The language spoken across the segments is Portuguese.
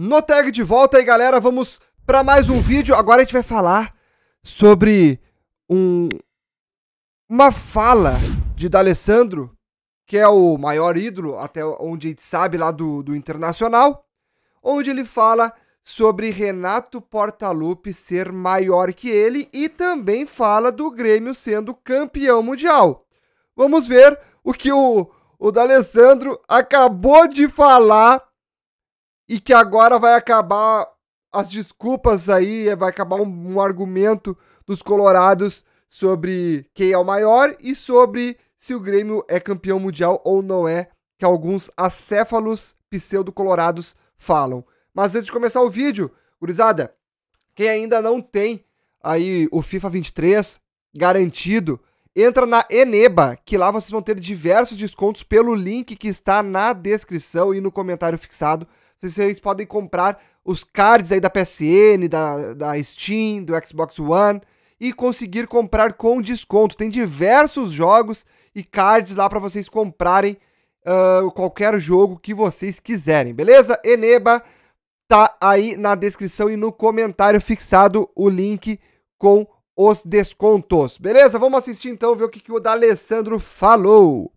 no tag de volta. aí galera, vamos para mais um vídeo. Agora a gente vai falar sobre um, uma fala de D'Alessandro, que é o maior ídolo, até onde a gente sabe, lá do, do Internacional, onde ele fala sobre Renato Portaluppi ser maior que ele e também fala do Grêmio sendo campeão mundial. Vamos ver o que o, o D'Alessandro acabou de falar e que agora vai acabar as desculpas aí, é, vai acabar um, um argumento dos colorados sobre quem é o maior e sobre se o Grêmio é campeão mundial ou não é, que alguns acéfalos pseudo-colorados falam. Mas antes de começar o vídeo, gurizada, quem ainda não tem aí o FIFA 23 garantido, entra na Eneba, que lá vocês vão ter diversos descontos pelo link que está na descrição e no comentário fixado vocês podem comprar os cards aí da PSN, da, da Steam, do Xbox One e conseguir comprar com desconto. Tem diversos jogos e cards lá para vocês comprarem uh, qualquer jogo que vocês quiserem, beleza? Eneba tá aí na descrição e no comentário fixado o link com os descontos. Beleza? Vamos assistir então, ver o que, que o D'Alessandro falou.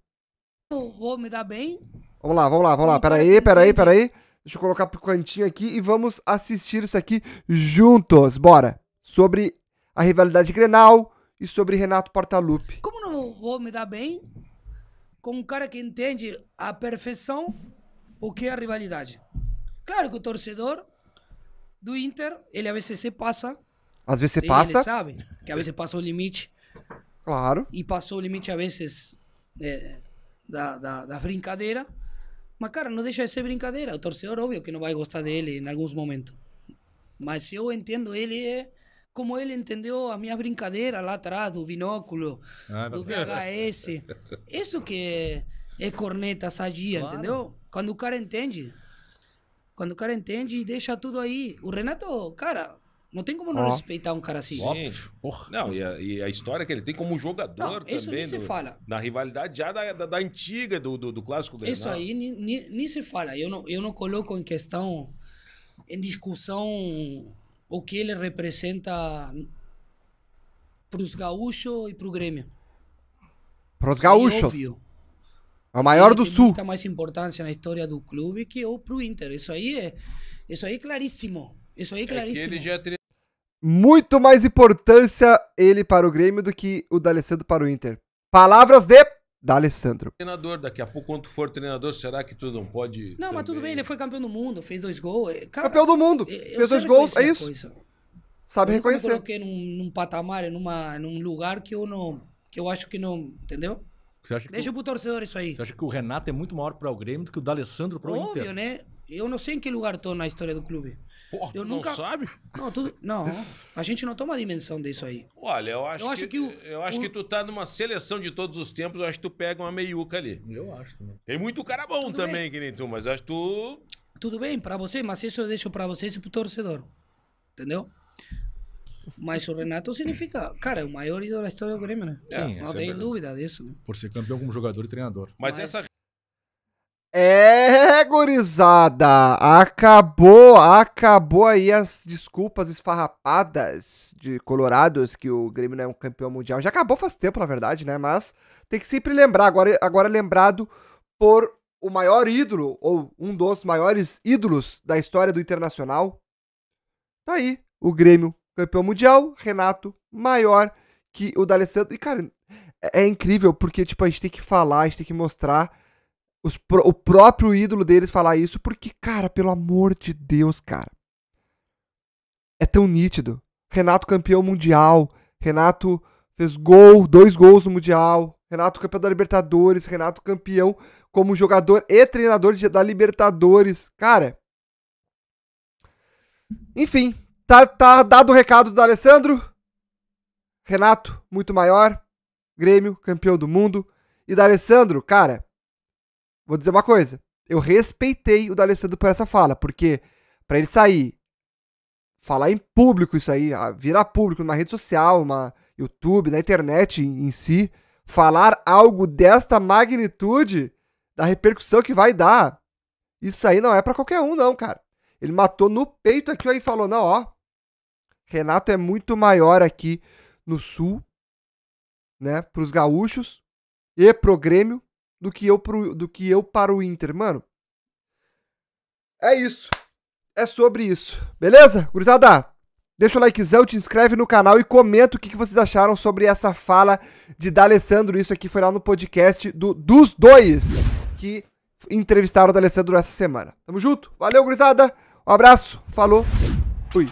vou me dá bem? Vamos lá, vamos lá, vamos lá. Peraí, peraí, peraí. Deixa eu colocar cantinho aqui e vamos assistir isso aqui juntos. Bora! Sobre a rivalidade Grenal e sobre Renato Portaluppi. Como não vou me dar bem com um cara que entende a perfeição o que é a rivalidade? Claro que o torcedor do Inter, ele às vezes se passa. Às vezes se passa. Ele sabe que às vezes passa o limite. Claro. E passou o limite às vezes é, eh, da, da, da brincadeira. Mas, cara, não deixa de ser brincadeira. O torcedor, óbvio, que não vai gostar dele em alguns momentos. Mas eu entendo ele é como ele entendeu a minha brincadeira lá atrás, do binóculo, ah, é do VHS. Isso que é, é corneta sadia, claro. entendeu? Quando o cara entende. Quando o cara entende e deixa tudo aí. O Renato, cara, não tem como não respeitar um cara assim. Sim. Porra. Não, e a, e a história que ele tem como Não, jogador isso nem também. se fala. Na rivalidade já da, da, da antiga, do, do, do clássico Isso aí nem se fala. Eu não, eu não coloco em questão, em discussão, o que ele representa para os gaúchos e para o Grêmio. Pros os gaúchos. É óbvio. É o maior Ele do tem sul. Muita mais importância na história do clube que o pro Inter. Isso aí é, isso aí é claríssimo. Isso aí é É que ele já é muito mais importância ele para o Grêmio do que o D'Alessandro para o Inter. Palavras de D'Alessandro. Treinador, daqui a pouco, quando for treinador, será que tu não pode. Não, também... mas tudo bem, ele foi campeão do mundo, fez dois gols. Eh, cara, campeão do mundo, eh, fez dois gols, é, é isso. Sabe eu reconhecer. Eu coloquei num, num patamar, numa, num lugar que eu não. que eu acho que não. Entendeu? Você acha que Deixa o, pro torcedor isso aí. Você acha que o Renato é muito maior para o Grêmio do que o D'Alessandro para o Inter? Óbvio, né? Eu não sei em que lugar estou na história do clube. Porra, eu nunca... não sabe? Não, tudo... não, a gente não toma a dimensão disso aí. Olha, eu acho, eu que, acho que o, eu acho o... que tu tá numa seleção de todos os tempos, eu acho que tu pega uma meiuca ali. Eu acho também. Tem muito cara bom tudo também, bem. que nem tu, mas acho que tu... Tudo bem para você, mas isso eu deixo para vocês e pro torcedor. Entendeu? Mas o Renato significa, cara, é o maior ídolo da história do Grêmio, né? Sim, não tem é dúvida disso, né? Por ser campeão como jogador e treinador. Mas, mas essa é, gurizada! Acabou, acabou aí as desculpas esfarrapadas de colorados que o Grêmio não é um campeão mundial. Já acabou faz tempo, na verdade, né? Mas tem que sempre lembrar, agora, agora é lembrado por o maior ídolo, ou um dos maiores ídolos da história do Internacional. Tá aí, o Grêmio campeão mundial, Renato maior que o D'Alessandro. E, cara, é, é incrível porque, tipo, a gente tem que falar, a gente tem que mostrar os, o próprio ídolo deles falar isso, porque, cara, pelo amor de Deus, cara. É tão nítido. Renato campeão mundial. Renato fez gol, dois gols no Mundial. Renato campeão da Libertadores. Renato campeão como jogador e treinador de, da Libertadores. Cara. Enfim, tá, tá dado o recado do Alessandro. Renato, muito maior. Grêmio, campeão do mundo. E da Alessandro, cara vou dizer uma coisa. Eu respeitei o D'Alessandro por essa fala, porque para ele sair, falar em público isso aí, virar público numa rede social, uma YouTube, na internet em, em si, falar algo desta magnitude, da repercussão que vai dar, isso aí não é para qualquer um não, cara. Ele matou no peito aqui e falou: não, ó. Renato é muito maior aqui no sul, né? Para os gaúchos e pro Grêmio do que eu, pro, do que eu para o Inter, mano. É isso. É sobre isso. Beleza? Gurizada, deixa o likezão, te inscreve no canal e comenta o que, que vocês acharam sobre essa fala de D'Alessandro. Isso aqui foi lá no podcast do, dos dois que entrevistaram o D'Alessandro essa semana. Tamo junto? Valeu, gurizada. Um abraço. Falou. Fui.